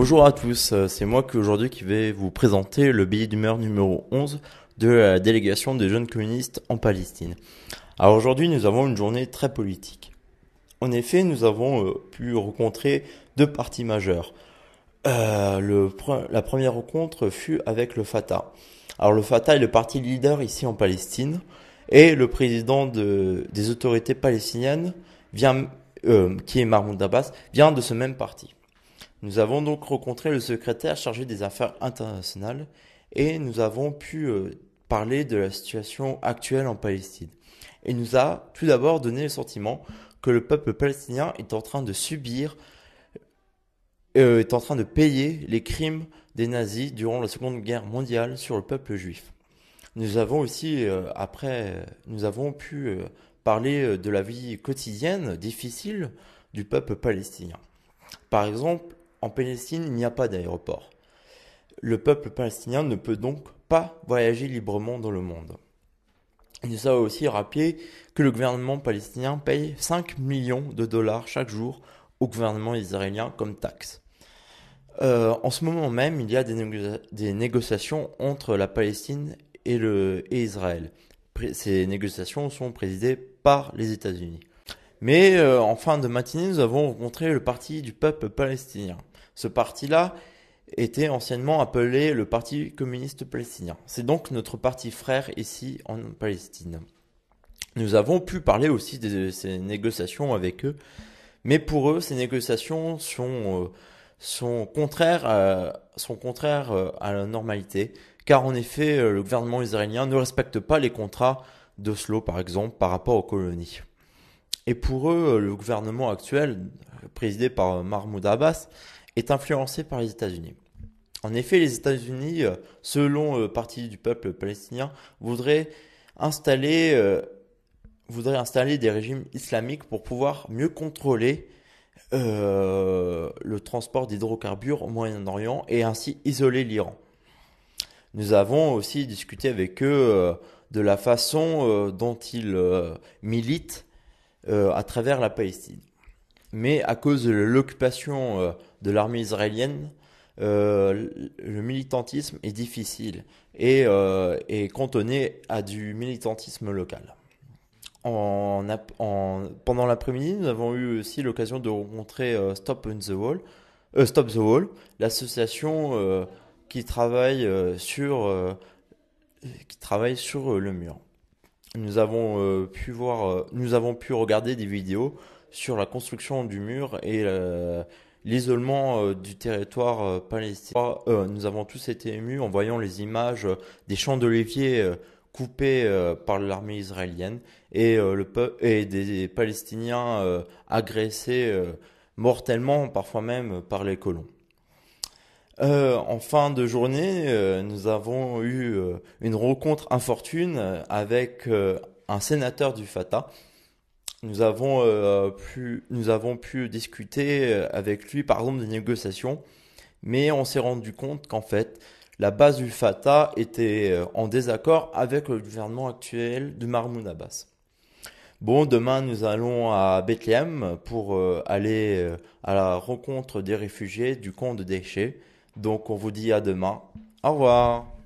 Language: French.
Bonjour à tous, euh, c'est moi qui aujourd'hui qui vais vous présenter le billet d'humeur numéro 11 de la délégation des jeunes communistes en Palestine. Alors aujourd'hui nous avons une journée très politique. En effet nous avons euh, pu rencontrer deux partis majeurs. Euh, la première rencontre fut avec le Fatah. Alors le Fatah est le parti leader ici en Palestine et le président des autorités palestiniennes qui est Mahmoud Abbas vient de ce même parti. Nous avons donc rencontré le secrétaire chargé des affaires internationales et nous avons pu euh, parler de la situation actuelle en Palestine. Il nous a tout d'abord donné le sentiment que le peuple palestinien est en train de subir, euh, est en train de payer les crimes des nazis durant la Seconde Guerre mondiale sur le peuple juif. Nous avons aussi, euh, après, nous avons pu parler de la vie quotidienne difficile du peuple palestinien. Par exemple, en Palestine, il n'y a pas d'aéroport. Le peuple palestinien ne peut donc pas voyager librement dans le monde. Nous savons aussi rappeler que le gouvernement palestinien paye 5 millions de dollars chaque jour au gouvernement israélien comme taxe. Euh, en ce moment même, il y a des, négociations entre la Palestine et, Israël. ces négociations sont présidées par les États-Unis. Mais euh, en fin de matinée, nous avons rencontré le parti du peuple palestinien. Ce parti-là était anciennement appelé le Parti communiste palestinien. C'est donc notre parti frère ici en Palestine. Nous avons pu parler aussi de ces négociations avec eux, mais pour eux, ces négociations sont, euh, sont contraires, contraires euh, à la normalité, car en effet, euh, le gouvernement israélien ne respecte pas les contrats d'Oslo, par exemple, par rapport aux colonies. Et pour eux, le gouvernement actuel, présidé par Mahmoud Abbas, est influencé par les États-Unis. En effet, les États-Unis, euh, selon le euh, Parti du peuple palestinien, voudraient installer, euh, installer des régimes islamiques pour pouvoir mieux contrôler le transport d'hydrocarbures au Moyen-Orient et ainsi isoler l'Iran. Nous avons aussi discuté avec eux de la façon dont ils militent à travers la Palestine mais à cause de l'occupation euh, de l'armée israélienne, euh, le militantisme est difficile et euh, est cantonné à du militantisme local. pendant l'après-midi, nous avons eu aussi l'occasion de rencontrer Stop, the Wall, Stop the Wall, l'association qui travaille sur qui travaille sur le mur. Nous avons pu voir, nous avons pu regarder des vidéos sur la construction du mur et euh, l'isolement euh, du territoire euh, palestinien. nous avons tous été émus en voyant les images des champs d'oliviers coupés par l'armée israélienne et, le peuple, des Palestiniens agressés mortellement, parfois même par les colons. en fin de journée, nous avons eu une rencontre infortune avec un sénateur du Fatah nous avons, euh, pu, nous avons pu discuter euh, avec lui, par exemple, des négociations, mais on s'est rendu compte qu'en fait, la base du Fatah était euh, en désaccord avec le gouvernement actuel de Mahmoud Abbas. Bon, demain, nous allons à Bethléem pour aller à la rencontre des réfugiés du camp de déchets. Donc, on vous dit à demain. Au revoir.